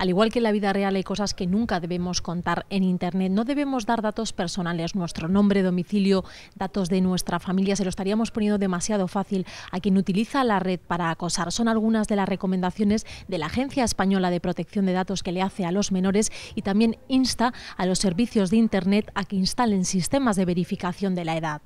Al igual que en la vida real hay cosas que nunca debemos contar en Internet. No debemos dar datos personales, nuestro nombre, domicilio, datos de nuestra familia. Se lo estaríamos poniendo demasiado fácil a quien utiliza la red para acosar. Son algunas de las recomendaciones de la Agencia Española de Protección de Datos que le hace a los menores y también insta a los servicios de Internet a que instalen sistemas de verificación de la edad.